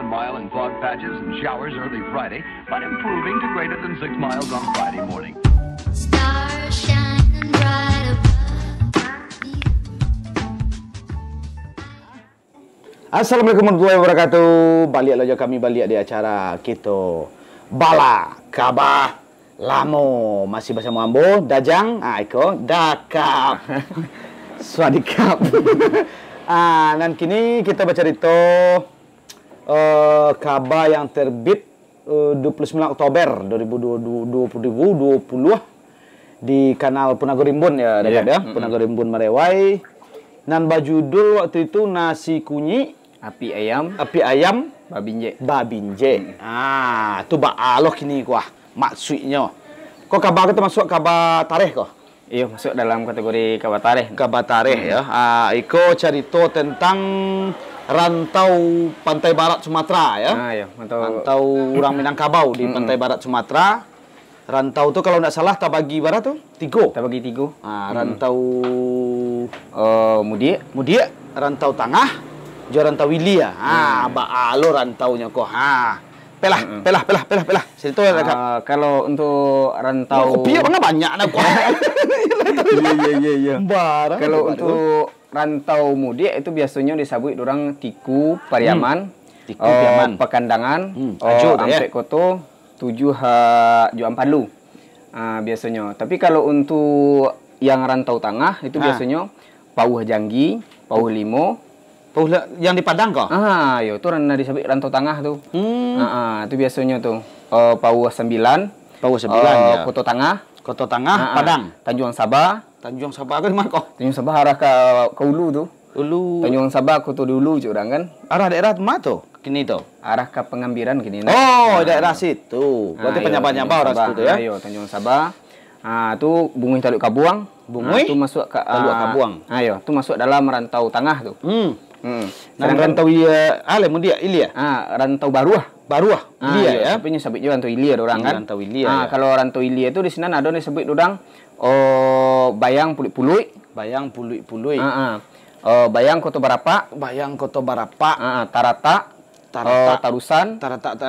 one mile in fog patches and showers early Friday, but improving to greater than six miles on Friday morning. Assalamualaikum warahmatullahi wabarakatuh. Balik lagi kami balik di acara kita Bala Kabah Lamo masih bahasa Mambo, Dajang, Aiko, ah, Dakap. Swadikap. ah, dan kini kita bercerita Eh, kabar Kaba yang terbit 29 eh, Oktober 2020, di kanal Punagorimbun ya dekat iya. yeah. ya, Punagorimbun Merewai. Nan bajudul waktu itu nasi kunyi, api ayam, api ayam, babinje. Babinje. Hmm. Ah, tu bak alok ini kuah maksudnya. Kok kabar kita masuk kabar tarikh kok? Iya masuk dalam kategori kabar tarikh. Kabar tarikh hmm. ya. Ah, iko cerita tentang rantau pantai barat Sumatera ya. Ah, iya, rantau. rantau orang Minangkabau di pantai barat Sumatera. Rantau tuh kalau nggak salah tak bagi barat tuh tigo. Tak bagi tigo. Ah, rantau uh, eh, Mudie, Mudie, rantau tengah, Jauh rantau ya. Ah, mm. ba alo rantaunya kok. Ha. Ah, pelah, mm pelah, pelah, pelah, pelah. Situ ya, uh, kalau untuk rantau. Ya, kopi ya banyak nak kok. Iya, iya, iya. Kalau untuk rantau mudik itu biasanya disabui orang tiku Pariaman hmm. tiku uh, pekandangan hmm. uh, eh, ampe ya? koto tujuh ha empat palu uh, ah, biasanya tapi kalau untuk yang rantau tengah itu ha. Ah. biasanya pauh janggi pauh limo Pauh yang di Padang kok? Ah, yo itu rana disabui rantau tengah tuh. Hmm. uh, ah, itu biasanya tuh. Eh, uh, pauh sembilan. Pauh sembilan uh, ya. Koto tengah. Koto Tengah, nah, ah. Padang. Tanjung Sabah. Tanjung Sabah kan mana kok? Tanjung Sabah arah ke ke Ulu tu. Ulu. Tanjung Sabah ke tu dulu curang kan. Arah daerah mana tu? Kini tu. Arah ke Pengambiran kini. Oh, nah, daerah situ. Berarti ah, penyapa-nyapa orang situ tu ya. Ayo Tanjung Sabah. Ah tu Bungui Taluk Kabuang. Bungui. Ah, tu masuk ke Taluk ah, Kabuang. Ayo, tu masuk dalam rantau tangah tu. Hmm. Hmm. Nah, rantau ia, ah, dia, ilia. Ah, rantau baru ah baruah ah, ilia iya, ya tapi nyebut juga rantau ilia orang kan rantau ilia ah, iya. kalau rantau ilia itu di sini ada disebut orang oh bayang pulik pulik bayang pulik pulik ah, ah. Oh, bayang koto berapa? bayang koto berapa? ah, ah. tarata Tarata, oh, tarusan tarata ta,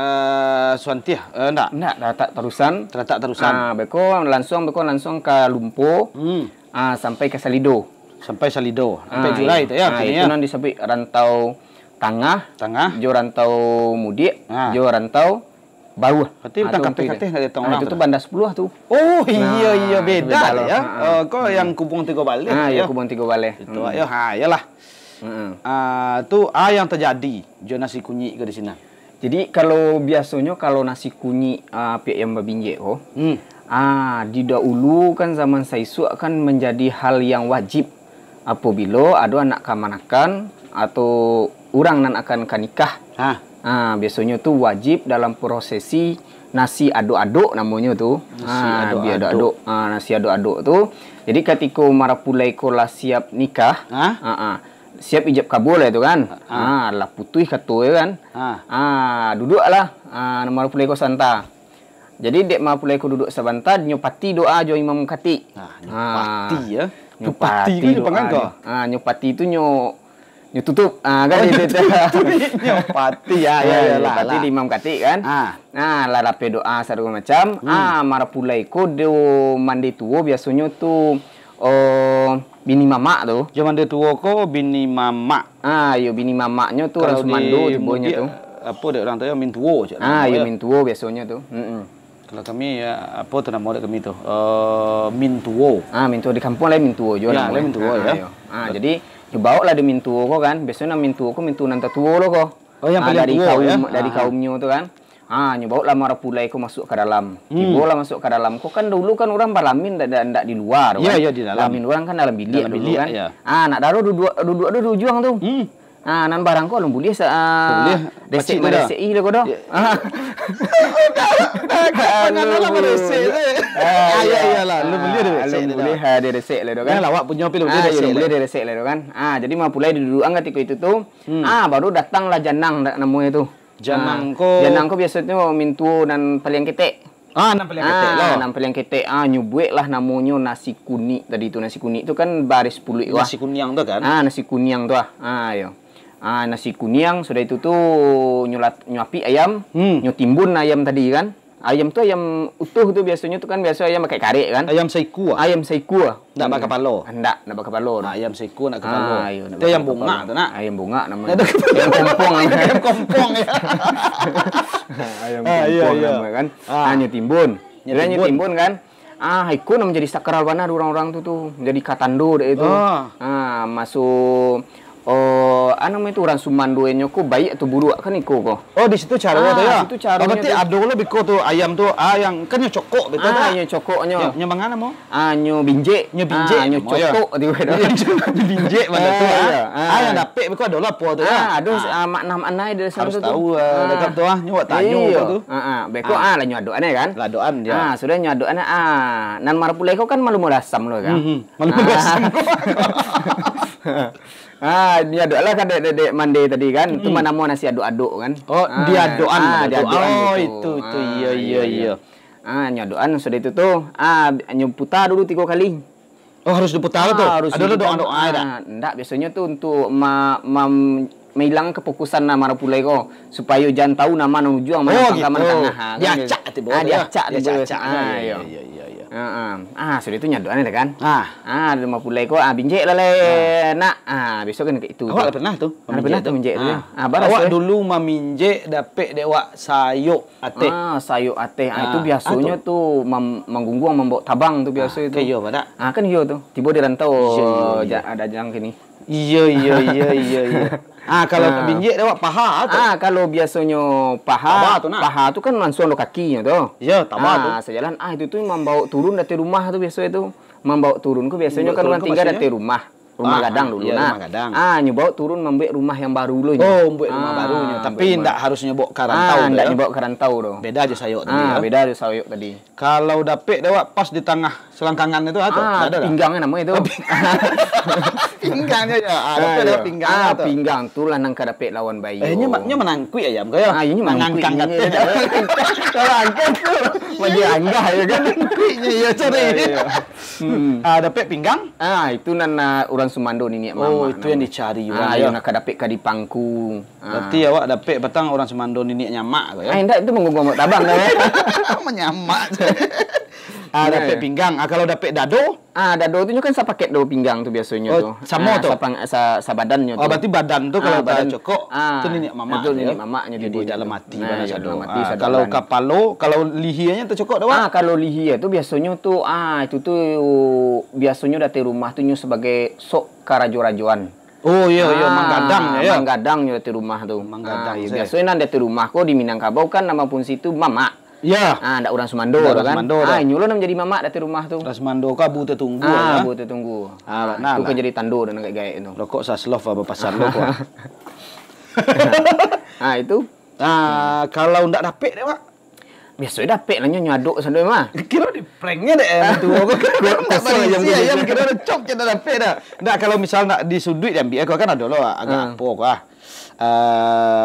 eh, suantia ah? eh, enggak enggak tarata tarusan tarata tarusan ah beko langsung beko langsung ke lumpo hmm. ah sampai ke salido sampai salido sampai ah, iya. ya, ah itu ya ah, itu nanti sampai rantau tengah tengah jo rantau mudi nah. jo rantau bawah berarti bukan ah, kapten kapten dari tong nah, itu tuh bandar sepuluh tuh oh iya nah, iya beda, beda loh. ya uh, uh, kok yang kubung tiga balik nah ya kubung tiga balik itu hmm. ayo ha ah, iyalah Mm -hmm. uh, ah yang terjadi jo nasi kunyit ke di sini jadi kalau biasanya kalau nasi kunyit uh, pihak yang babinje oh hmm. ah di dahulu kan zaman saisu akan menjadi hal yang wajib apabila ada anak kamanakan atau orang nan akan kanikah. Ha. Ha, biasanya tu wajib dalam prosesi nasi aduk-aduk namanya tu. Nasi ha, aduk-aduk. Ha, nasi aduk-aduk tu. Jadi ketika marapulai lah siap nikah. Ha? Ha, ha, siap ijab kabul lah tu kan. Ha. ha lah putih kata ya kan. Ha. ha duduk lah. Ha, marapulai kola santa. Jadi dek marapulai kola duduk sebentar. Nyopati doa jo imam kati. Ha, nyopati ha. ya. Nyopati, nyopati ke depan kan Ha, nyopati tu nyopati. ditutup ah kan oh, itu, iya, pati ya ya, iya, ya, iya, lah kati di imam kati kan ah. nah larape doa segala macam hmm. ah marapulai ko do oh, mandi tuo biasanya tuh oh bini mama tuh zaman de tuo ko bini mama ah yo bini mamanya tuh harus mandu jebonya tuh apa dek orang tua min tuo ah yo min tuo biasanya tuh mm -mm. Kalau kami ya, apa tu nama kami tu? Uh, eh, mintuo. Ah, mintuo di kampung lain mintuo juga. Ya, lain mintuo ah, ya. Ah, jadi Ya bawa lah dia mintu kau kan. Biasanya mintu aku mintu nanti tua lo kau. Oh yang ah, paling dari tua ya? Dari ah. kaumnya tu kan. Ah, ha, nyoba lah marah pulai kau masuk ke dalam. Hmm. Ibu lah masuk ke dalam. Kau kan dulu kan orang balamin tak ada di luar. Ya, kan? ya di dalam. Balamin orang kan dalam bilik dalam dulu bilik, kan. Ya. Ah, ya. ha, nak daro duduk duduk duduk juang tu. Hmm. Ah, nan barang ko lum bulis ah. Bulis. Desi merese i lo kodo. Ah. Panganan lah merese. Ah, iya lah. Lum bulis deh. Lum bulis ha deh rese le do kan. Lawak punya pilu dia deh lum desi deh kan. Ah, jadi mau pulai duduk angkat itu tuh. Ah, baru datanglah janang nemu itu. Janang ko. Janang ko biasanya mau mintu dan paling ketek. Ah, enam peliang ketek. Ah, enam peliang ketek. Ah, nyubuek lah namanya nasi kuning tadi itu nasi kuning itu kan baris puluh Nasi kuning tuh kan? Ah, nasi kuning tuh ah. Ah, yo. Ah, nasi kuniang sudah itu tuh nyulat nyuapi ayam, hmm. nyutimbun ayam tadi kan. Ayam tuh ayam utuh tuh biasanya tuh kan biasa ayam pakai kari kan. Ayam seiku. Ayam seiku. Enggak pakai palo. Ah, enggak, enggak pakai palo. Nah, ayam seiku enggak pakai palo. Ah, iyo, itu ayam bunga tuh nak. Ayam bunga namanya. ayam kompong ayam kompong ya. ayam ah, iya, kompong iya, iya. namanya kan. Ah. Nah, nyutimbun. Nyutimbun. nyutimbun kan ah haiku nam jadi sakral warna orang-orang tuh tuh jadi katandur itu oh. ah masuk oh ano may turan sumanduenyo ko bayi to burua kan iko ko. Oh di situ cara ah, ya. Di situ caro. Oh, berarti abdo lebih ko to ayam to ayam ah, kan nyo coko betul ah, nyo coko nyo. Nyo mangana mo? Ah nyo binje. Nyo binje. Ah, nyo coko di wedo. binje mana tuh ah. Ah, iya. ah yang dapat ko ada lah tuh to ya. Ah aduh makna-makna dia satu tuh Tahu dekat tu ah nyo tanyo tu. Ah ah beko ah lah nyo adoan kan. Lah adoan dia. Ah sudah nyo adoan ah. Nan marpulai ko kan malu mulasam lo kan. Hmm, hmm. Malu mulasam ko. Ah, ini adalah kan dek dek tadi kan hmm. itu mana mau nasi aduk-aduk kan oh ah, diadoan ah, diadoan oh gitu. itu itu ah, iya iya iya, iya. iya. ah nyadoan sudah itu tuh ah nyumputa dulu tiga kali Oh harus diputar ah, tuh. Harus ada doa doa ada. Enggak biasanya tuh untuk ma, ma menghilang kepokusan nama pulai kok supaya jangan tahu nama nujung sama oh, gitu. mana tanah. Ya cak tiba. Ah dia cak dia cak. Ah iya iya, iya. Heeh. Ah, sudah itu nyadoan ya kan? Ah. Ah, lima puluh leko ah binje lah le ah. nak. Ah, besok kan itu. Awak pernah tu pernah tu minje tuh. Ah, ah. ah baru awak eh. dulu maminje dapet dewa sayo ate. Ah, sayo ate. Ah, itu biasanya tuh menggungguang membawa tabang tu biasa itu. Kayo pada. Ah, kan iyo tuh. Tiba di rantau. Iya, iya, iya. Ada jang kini. Iya, iya, iya, iya, iya. Ah kalau ha. Ah. binjik lewat paha tu. Ah kalau biasanya paha tu nak. Paha tu kan mansuan lo kakinya tu. Ya, tambah ha, tu. Ah sejalan ah itu tu membawa turun dari rumah tu biasa itu. Membawa turun ke biasanya kan orang tinggal dari ya? rumah. rumah ah, gadang dulu iya, nah rumah gadang. ah nyebok turun membuat rumah yang baru dulu oh membek ah, rumah barunya tapi tidak harus nyebok karantau ah, tidak ya. nyebok karantau doh beda aja sayok tadi ah, ya. beda aja sayok tadi kalau dapet dewa pas di tengah selangkangan itu atau ah, ada pinggangnya namanya itu oh, pinggangnya ya ada ah, ah iya. pinggang ah atau? pinggang tuh lanang kada lawan bayi eh nya menangkui ayam kayak ah ini iya, menangkui kalau angkat tuh maju iya, anggah ya kan menangkuinya ya cari ah, hmm. ah dapet pinggang ah itu nana uh, orang Sumando ni niat mama. Oh, itu nama. yang dicari ah, orang. Ha, ya. nak dapat ka di pangku. Ah. Berarti ha. awak dapat petang orang Sumando ni niat nyamak ke ya? Ah, ndak itu mengugu amat tabang dah. Eh. Menyamak. je. Ah, iya, dapet yeah. pinggang. Ah, kalau dapet dado? Ah, dado tu kan sa paket dado pinggang tu biasanya oh, tu. Sama ah, tu. Sa, sa, sa badannya tu. Oh, berarti badan tu ah, kalau ah, badan cokok ah, tu nenek mamak. Betul nenek mamaknya jadi dalam mati nah, ya, dalam mati. Ah, kalau kan. kapalo, kalau lihianya tercokok dah. Ah, kalau lihia tu biasanya tu ah itu tu biasanya dari rumah tu sebagai sok karajo-rajoan. Oh iya iya ah, manggadang ya. Manggadang di rumah tuh. Manggadang. Ah, iya. Biasanya nanti di rumah kok di Minangkabau kan nama pun situ mamak. Ya. Ah, ada urang Sumando ada kan. Sumando, ah, nyulo nam jadi mamak dari rumah tu. Orang Sumando ka bu tunggu. Ah, ya? bu tetunggu. Ah, nah. Tu kan jadi tandur dan kayak gaek tu. Rokok saslof apa pasar lo ko. ah, itu. Ah, kalau ndak dapek dek, Pak. Biasa dah pek lah nyonya aduk sana dia Kira di prengnya dek yang tu. Kau kira dia mah. Kira dia cok Kira dia mah. Kira kalau misal nak disudut dia ambil. Kau kan ada loh ah, Agak hmm. pok lah.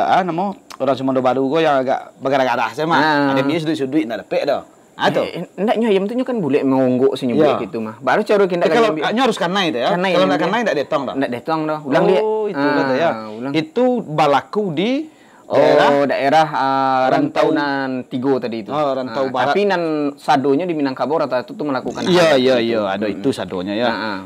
ah, nama. orang Sumatera Baru kok yang agak bergerak-gerak eh, saya mah. Nah. Ada bias sudut-sudut nak dapet dah. Atau? Ah, eh, ndaknya ayam tu kan boleh mengungguk sini yeah. Ya. gitu mah. Baru cara kita eh, kalau nyo harus kanai itu ya. Kanai kalau nak kanai tak detong dah. Tak detong dah. Ulang oh, dia. itu ah, kata ya. Ulang. Itu balaku di Oh, daerah, daerah uh, Rantau nan Tigo tadi itu. Oh, Rantau uh, Barat. Tapi nan sadonya di Minangkabau rata itu tuh melakukan. Iya, iya, iya, ada itu sadonya ya. Nah, uh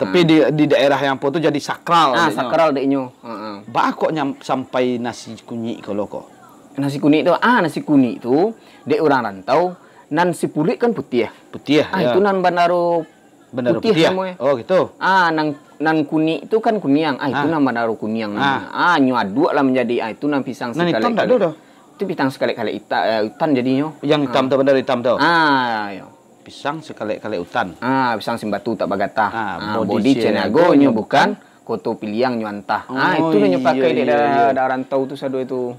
tapi hmm. di di daerah yang putu jadi sakral ah sakral dek nyu heeh kok nyam, sampai nasi kunyit kalau kok nasi kunyit itu ah nasi kunyit itu dek orang rantau nan si pulik kan putih eh? ah, ya putih ya. ah itu nan bandaro Bandaro putih, putih ya? Oh gitu. Ah, nang nang kunyit itu kan kuniang. Ah, itu ah. nama bandaro kuniang. Ah, ah nyua dua lah menjadi ah itu nang pisang sekali. Nah, hitam tak ada Itu pisang sekali kali hitam, eh, hitam jadinya. Yang hitam ah. tu bandar hitam tu. Ah, ya pisang sekali-kali hutan. Ah, pisang simbatu tak bagata Ah, ah body, body nyu bukan koto piliang antah. Ah, oh, ah, itu nyu iya, pakai di iya, iya, daerah rantau tu sadu itu.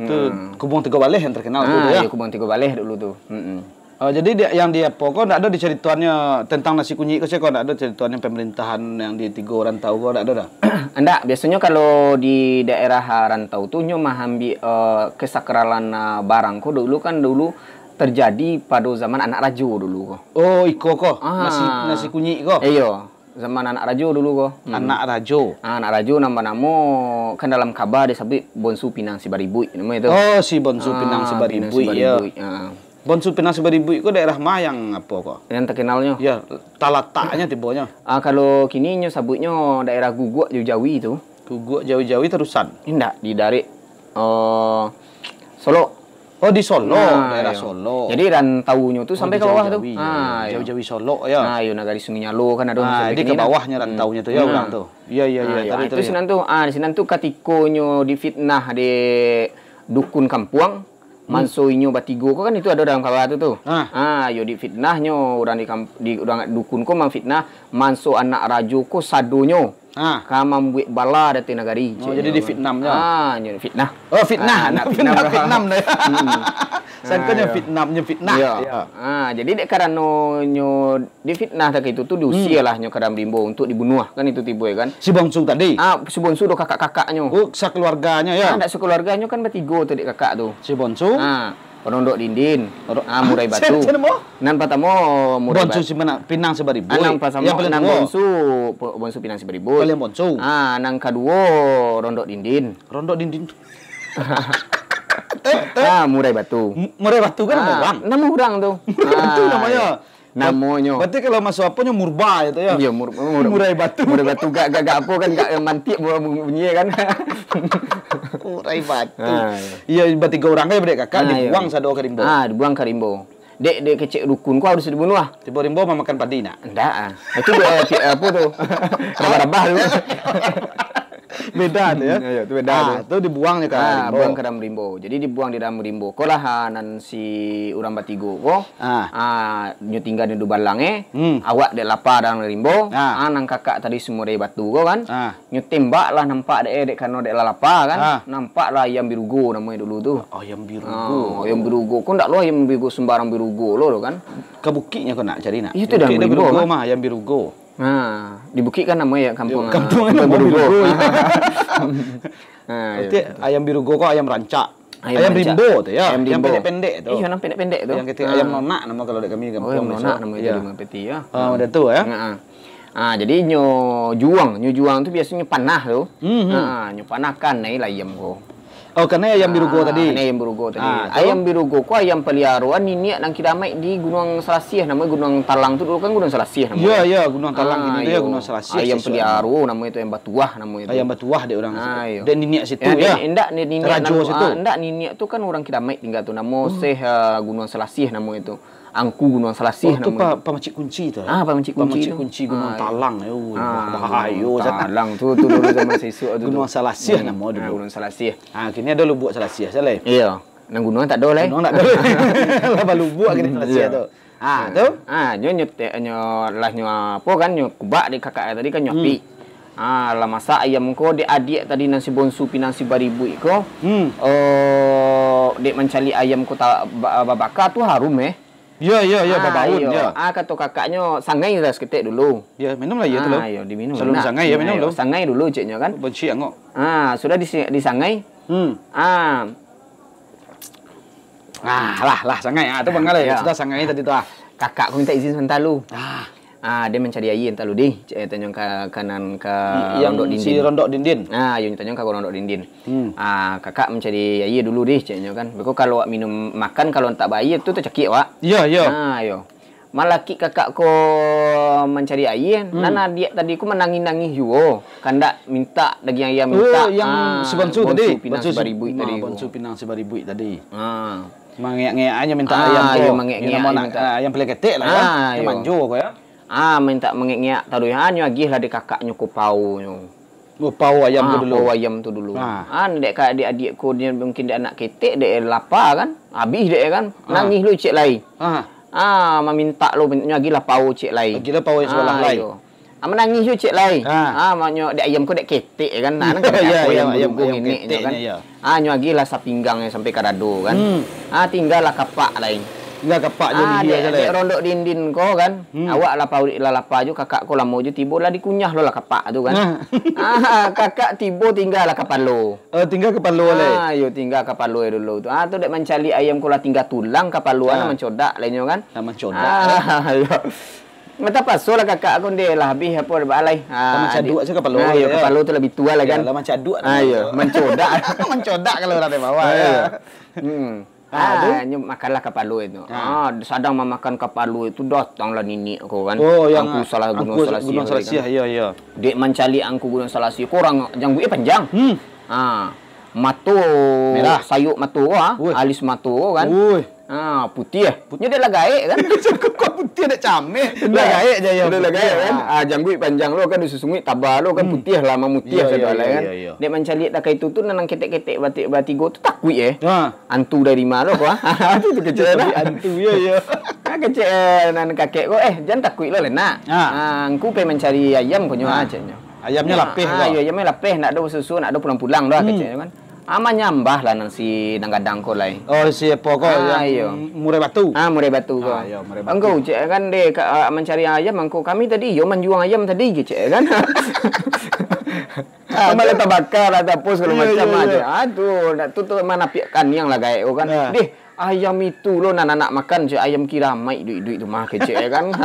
Itu hmm. kubung tiga baleh yang terkenal ah, dulu ya. Iya, kubung tiga baleh dulu tuh Mm -mm. Uh, oh, jadi dia, yang dia pokok tidak ada diceritanya tentang nasi kunyit kau tidak ada ceritanya pemerintahan yang di tiga rantau kok tidak ada dah. Anda biasanya kalau di daerah rantau tuh nyu mahambi uh, kesakralan uh, barang dulu kan dulu terjadi pada zaman anak rajo dulu kok. Oh, iko kok. Ah. Nasi nasi kunyi kok. Iya. Zaman anak rajo dulu kok. Hmm. Anak rajo. Ah, anak rajo nama nama kan dalam kabar dia sabi bonsu pinang si baribui nama itu. Oh, si bonsu ah, pinang si baribui. Iya. Ah. Bonsu Pinang Sebaribu itu daerah Mayang apa kok? Yang terkenalnya? Ya, talataknya tibanya. Ah kalau kini nyo sabutnya daerah Guguk Jawi itu. Guguk Jawi-Jawi terusan. Tidak, di dari uh, eh, Solo. Oh di Solo, nah, daerah iyo. Solo. Jadi rantaunya tuh oh, sampai ke bawah tuh. Iya, ah, iya. jauh-jauh Solo ya. Nah, yo iya, naga di Sungai Nyalo kan ada di ah, jadi ke kan. bawahnya rantaunya tuh ya hmm. orang tuh. Iya iya iya. Nah, itu sinan tuh, ah di sinan tuh katikonyo di fitnah di dukun kampuang. Hmm. Mansoinyo batigo kok kan itu ada dalam kawat itu tuh. Ah, ah yo di fitnahnyo orang di, di orang dukun kok mang fitnah manso anak rajo kok sadonyo. Ha, kama buat bala dari negeri. Oh, cik. jadi di Vietnam je. Ha, ni fitnah. Oh, fitnah. Ha, nak fitnah Vietnam, Vietnam dah. Hmm. Sangkanya Vietnam ha, ya. je fitnah. Ya. ya. Ha, jadi dek karano nyo di fitnah tak itu tu di hmm. usia lah nyo karam bimbo untuk dibunuh lah. kan itu tiba ya kan. Si bonsu tadi. Ah, ha, si bonsu do kakak-kakaknya. Oh, sekeluarganya ya. Ha, nak sekeluarganya kan bertiga tadi kakak tu. Si bonsu Ha. Orang dinding, ah, ah, dindin, orang ah, murai batu. Nan patamo murai batu. Bonsu semena pinang sebari bo. Anang pasamo nan bonsu, bonsu pinang sebari bo. Kalian bonsu. Ah, nan kaduo rondok dindin. Rondok dindin. ah, murai batu. Murai batu kan ah, orang. Nama orang tu. Murai ah, namanya. Namanya. Berarti kalau masuk apa nya murba itu ya. Iya, mur murai batu. Murai batu gak gak apa kan gak mantik bunyi kan. Urai oh, batu. Ah. Iya ah. berarti orang aja, berdek kakak ah, iya. dibuang iya. sado ke rimbo. Ah dibuang ke rimbo. Dek dek kecil dukun, kok harus dibunuh ah. Tiba rimbo mau makan padi nak. Enggak ah. Itu apa tuh? rebah baru beda ya? hmm, iya, tuh ah, ya. itu beda ah, tuh. dibuang nih ke ah, buang ke dalam Rimbo. Jadi dibuang di dalam Rimbo. kolahan si urang batigo ko. Ah. ah nyu tinggal di Duban Lange. Hmm. Awak dek lapar dalam Rimbo. Ah, ah nang kakak tadi semua dari batu ko kan. Ah. Nyu tembak lah nampak dek eh, dek kano dek lalapa kan. Ah. Nampak lah ayam birugo namanya dulu tuh. Oh, ayam birugo. Ah, ayam birugo. Ko ndak lo ayam birugo sembarang birugo lo, kan. Ke bukitnya ko nak cari nak. Itu dalam Rimbo. Kan? mah ayam birugo. Nah, di Bukit kan namanya ya kampung. Iya, kampung ah, ayam birugo. nah, Berarti ya, ayam birugo kok ayam rancak. Ayam, ayam rimbo tuh ya. Ayam yang pendek-pendek tuh. Iya, yang pendek-pendek tuh. Yang kita ayam ah. nona nama kalau di kami oh, kampung. Oh, ayam nona nama itu di peti ya. Ah, ada tuh ya. Nah, ah. ah, jadi nyo juang, nyo juang tuh biasanya panah tuh. Mm -hmm. Nah, nyo panahkan nai ayam kok. Oh, kerana ayam biru ah, birugo tadi. Ayam biru birugo tadi. Ah, ayam birugo ko ayam peliharaan ah, ni niat nang kita mai di Gunung Selasih nama Gunung Talang tu dulu kan Gunung Selasih nama. Ya, yeah, ya, yeah, Gunung Talang ah, itu ya Gunung Selasih. Ayam peliharo nama itu yang batuah nama itu. Ayam batuah dia orang. Ah, Dan niat situ ya. ya. Ndak ni niat nang situ. Ah, ndak niat tu kan orang kita mai tinggal tu nama hmm. Seh ah, Gunung Selasih nama itu angku gunung selasih oh, tu pak pak macik kunci tu ah pak macik kunci pak macik kunci gunung ah, talang yo eh, oh, ah, bahayo ah, talang tu tu dulu zaman sesuk tu gunung selasih hmm. nama dulu ah, gunung selasih ah kini ada lubuk selasih selai iya nang gunung tak ada lai eh. gunung tak ada lubuk lubuk kini selasih tu ah, ah tu ah nyo nyo te eh, nyo lah nyo apo kan nyo kubak di kakak tadi kan nyo hmm. pi Ah, lama masa ayam ko di adik tadi nasi bonsu pinang si baribu ko. Hmm. Oh, dek mencali ayam ko tak babaka tu harum eh. Ya, ya, ya, ha, ah, bau ya. Ah, kata kakaknya sangai lah seketik dulu. Ya, minum lah ya tu lah. Ha, ya, diminum. Selalu nah, sangai ya, minum dulu. Sangai dulu ceknya kan. Benci yang kok. Ha, ah, sudah dis disangai. Hmm. Ha. Ah, lah, lah, sangai. Ah, ha, tu bangga lah ya. Sudah sangai tadi tu ah. Kakak, aku minta izin sebentar lu. Ah. Ah, dia mencari ayin tak ludih. Eh, tanjung ke kanan ke yang rondok dindin. Si rondok dinding, Ah, yang tanjung ke rondok dinding, Hmm. Ah, kakak mencari ayin dulu deh ceknya kan. Beko kalau minum makan kalau tak bayi tu tuh cekik wak. Iya, iya. Ah, yo. Malaki kakak ko mencari ayin. Kan. Hmm. Nana dia tadi ku menangi-nangi juo. Kandak minta daging ayam oh, minta. Oh, yang ah, sebansu tadi. Pinang bonsu, tadi. Bonsu pinang sebaribu tadi. Ah. Mangek-ngek aja minta ah, ayam tu. Iya, mangek-ngek. Ah, ayam, ayam, ayam, ayam, lah ah, ya ayam, ayam, ayam, Ah minta mengingat tahu ah, ya nyu lagi lah di kakaknya ku pau nyu. kupau oh, ayam ah, tu dulu. Pau ayam tu dulu. Ha. Ah. ah dek kak adik-adik ku dia mungkin dia anak ketek dek lapar kan. Habis dek kan. Ah. Nangis lu cek lain. Ha. Ah. ah meminta lu nyu lagi lah pau cek lain. Lagi lah pau yang sebelah ah, lain. Ah menangis lu cek lain. Ha. Ah maknyo dek ayam ku dek ketek kan. Nah ya, nak kan ya, ayam ayam, ayam ini ya kan. Ya. Ah nyu lagi lah sa yang sampai kadado kan. Hmm. Ah tinggal lah kapak lain. Tinggal kapak je ah, dia, dia, dia rondok dinding ko kan hmm. Awak lapar urik lah lapar je Kakak kau lama je Tiba lah dikunyah lah kapak tu kan ah, ah Kakak tibo tinggal lah kapal lo uh, eh, Tinggal kapal lo lah ah, Ya tinggal kapal lo eh dulu tu ah, Tu dek mencali ayam kau lah tinggal tulang kapal lo ah. ah. Mencodak lah ni kan ah, Mencodak ah, Mata so lah kakak aku ni lah habis apa ada balai. Ha, ah, macam duk saja kepala. Ha, ya, kepala tu lebih tua lah kan. Ya, macam duk. Ha, ya, mencodak. kalau rata bawah. Ha, ya. Hmm. Ah, ah makanlah kapalu itu. Ah, ah sedang memakan kapalu itu datanglah nini aku kan. Oh, yang aku salah gunung aku salah Gunung salah ya ya. Dia mencari angku gunung salah sih. Kurang janggu eh panjang. Hmm. Ah, matu, Merah. sayuk matu, ah, alis matu kan. Uy. Ha, putih lah. putih dia lagai kan. Cukup kau putih nak camik. Ya. Dia lah gaik je. Dia lah gaik kan. Ya. Ah janggut panjang lu kan. Dia susungit tabah lu kan. Hmm. Putih hmm. lah. Mama putih yeah, ya, yeah, kan. Nek yeah. tak macam lihat tu. Nenang ketek ketek batik batigo tu takut eh. Ha. Antu dari mana kau ha. Ah, Itu tu kecil lah. Antu ya ya. Ah, kecil eh, nan kakek kau. Eh jangan takut lo lah nak. Ha. Ha. Ah, Aku pengen mencari ayam ha. kau nyawa. Ayamnya lapih. Ha. Ayamnya lapih. Nak ada susu. Nak ada pulang-pulang lah kecil kan. ama nyambah lah nang si nang kadang ko lai. Oh si pokok ah, yang iya. murai batu. Ah murai batu ko. Ah, yo, iya, murai batu. Engkau cek kan de uh, ah, mencari ayam engkau kami tadi yo iya, menjuang ayam tadi gitu cek kan. Ah, letak bakar atau pos kalau macam aja. Aduh, nak tutup mana piakan yang lah gaek oh, kan. Yeah. Deh, ayam itu lo nak nak makan cek ayam kira mai duit-duit tu mah cek kan.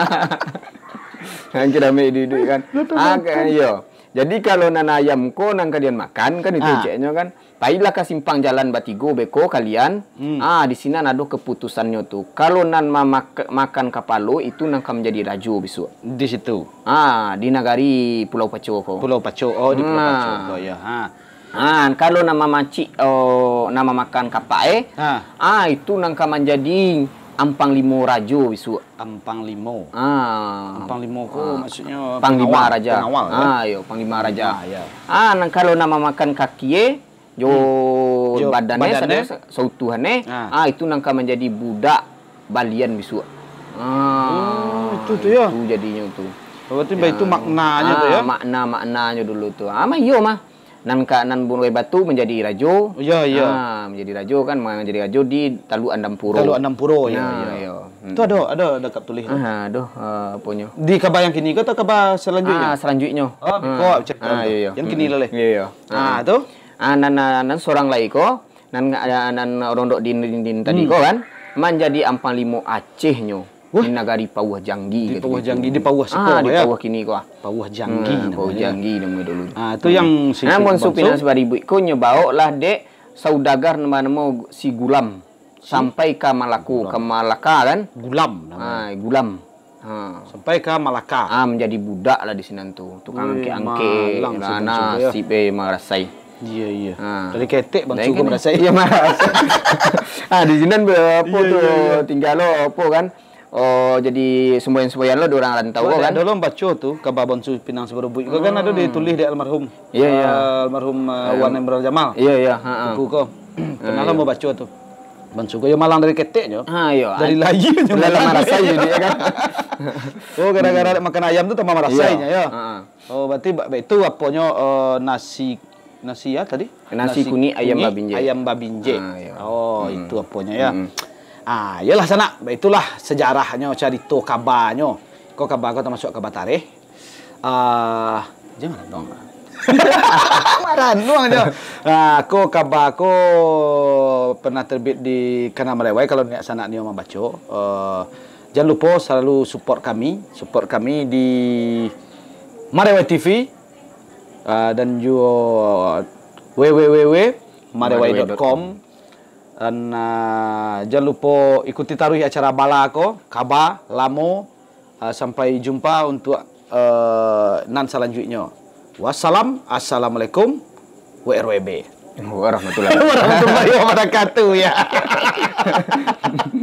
Ayam kira mai duit-duit kan. kan. Ah, yo. Jadi kalau nan ayam ko nang kalian makan kan itu ha. kan. Baiklah kasih simpang jalan batigo beko kalian. Hmm. Ah di sini ada keputusannya tu. Kalau nan mamak, makan kapalo itu nang kamu jadi raju bisu. Di situ. Ah di nagari Pulau Paco ko. Pulau Paco. Oh di Pulau ha. Hmm. Paco. ko oh, ya. Ha. Ah, kalau nama macik oh, nama makan kapai, ah. Eh. Ha. ah itu nangka menjadi Ampang limo rajo bisu. Ampang limo. Ah. Ampang limo ko ah. maksudnya panglima pengawal, raja. Pengawal, ya? Ah, yo panglima raja. Ah, ya. ah nang kalau nama makan kakie jo, hmm. jo badannya, e, badannya. sautuhannya. E. E. Ah. ah itu nangka menjadi budak balian bisu. Ah. Hmm, itu tuh ya. Itu jadinya tuh Berarti ya. itu ah. maknanya tuh ya. Ah, Makna maknanya dulu tuh. Ah mah yo iya, mah Nan ka nan bunuh batu menjadi rajo. Ya ya. Ha, menjadi rajo kan menjadi rajo di Talu andam puro. Talu Andampuro ya, ya. Ya ya. Itu ada ada dekat tulis. Ha ada uh, ha, Di kabar yang kini ko atau kabar selanjutnya? Ah selanjutnya. Oh ah, ko ha. cerita. Ha, ah, ya ya. Yang kini lah. Ya ya. Ah, ha tu. Ah nan nan seorang lagi ko nan nan orang dok din din, tadi hmm. ko kan menjadi ampang limo Acehnya. Wah. Ini pawah janggi. Di gitu, pawah gitu. janggi, di pawah siko. Ah, di ya. pawah kini kok. Ah. Pawah hmm, janggi. Hmm, pawah janggi namanya dulu. Ah, itu hmm. yang si Nah, mon supina sebaribu iku nyebau lah dek saudagar nama-nama si gulam. Si? Sampai ke Malaku, gulam. ke Malaka kan? Gulam Ah, gulam. Ha. Sampai ke Malaka. Ah, menjadi budak lah di sini tuh. Tukang angke-angke, lana, ya. si pe marasai. Iya, iya. Ha. Dari ketek Bang Sugo merasai, Iya, marasai. ah, di sini berapa iya, tuh? Iya, iya, Tinggal lo apa kan? Oh, jadi semboyan-semboyan lo orang rantau oh, kan? Ada lo baca tuh ke Babon Pinang Seberubui. Kau hmm. kan ada ditulis di almarhum. Iya, yeah, iya. Yeah. Uh, almarhum uh, Wan Emrol Jamal. Iya, yeah, iya. Yeah. Buku Kenal iya, lo iya. mau baca tuh bonsu kau malang dari ketek yo. Ha, yo. Dari layu yo. Dari marasai je dia kan. oh, gara-gara hmm. makan ayam tuh tambah marasainya ya. Oh, berarti itu apanya uh, eh, nasi nasi ya tadi? Nasi, nasi kuning ayam babinje. Ayam babinje. Ah, Oh, hmm. itu apanya ya. Hmm. Ah, iyalah sana. Itulah sejarahnya cari kabarnya. Kau kabar kau termasuk kabar tarikh. uh, jangan dong. Kemarin nuang dia. Ah, kau kabar kau pernah terbit di Kanal Melewai kalau niat sana ni orang baca. Uh, jangan lupa selalu support kami, support kami di Marewai TV uh, ah, dan juga www.marewai.com dan uh, ah, jangan lupa ikuti taruh acara bala kabah, kaba lamo uh, ah, sampai jumpa untuk uh, nan selanjutnya wassalam assalamualaikum WRWB warahmatullahi wabarakatuh ya